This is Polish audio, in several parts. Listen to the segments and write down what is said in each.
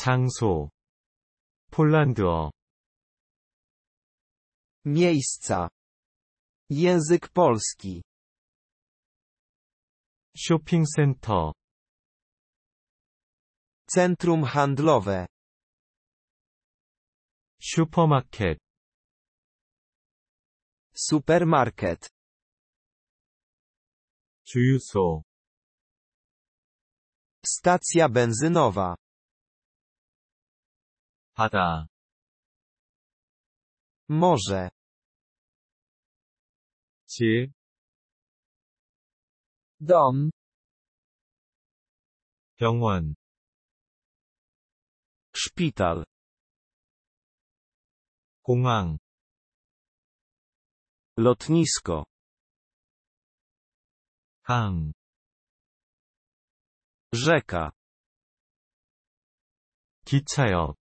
장소 폴란드어 miejsca język polski 쇼핑센터 centrum handlowe 슈퍼마켓 supermarket 주유소 stacja benzynowa 바다 może 질 dom 병원 szpital 공항 lotnisko hang rzeka 기차역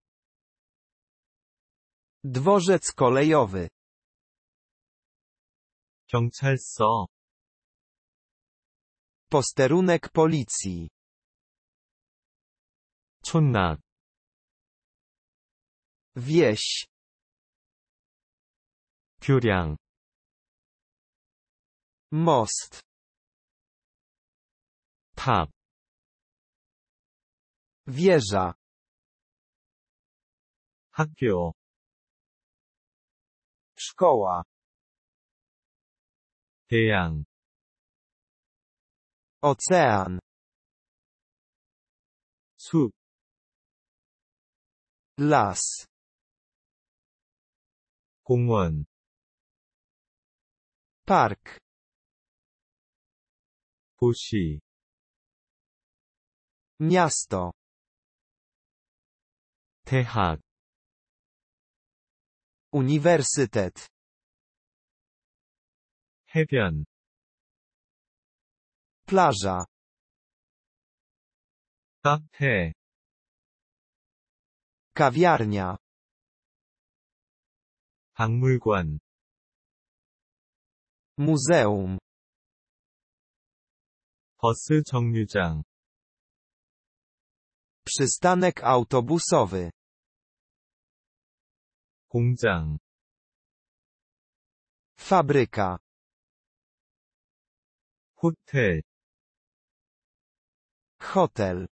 Dworzec kolejowy. 경찰서. Posterunek policji. 촌락. Wieś. 교량. Most. tab, wieża. 학교. Szkoła. Heang. Ocean. Su. Las. 공원. Park. 도시. Miasto. 대학. Uniwersytet. 해변. Plaża. 카페. Kawiarnia. 박물관. Muzeum. 버스 정류장. Przystanek autobusowy. 공장 fabryka 호텔 hotel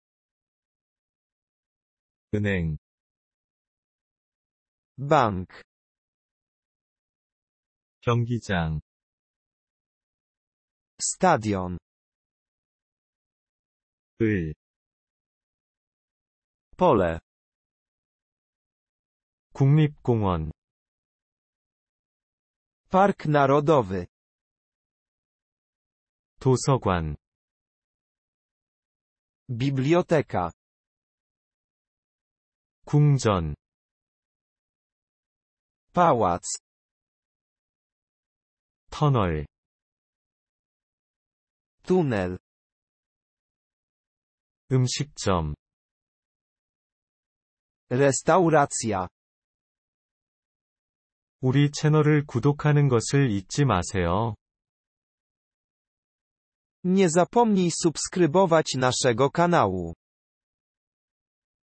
은행 bank 경기장 stadion 을 pole 국립공원 Park Narodowy 도서관 Biblioteka 궁전 Pałac 터널 Tunel 음식점 Restauracja 우리 채널을 구독하는 것을 잊지 마세요. Nie zapomnij subskrybować naszego kanału.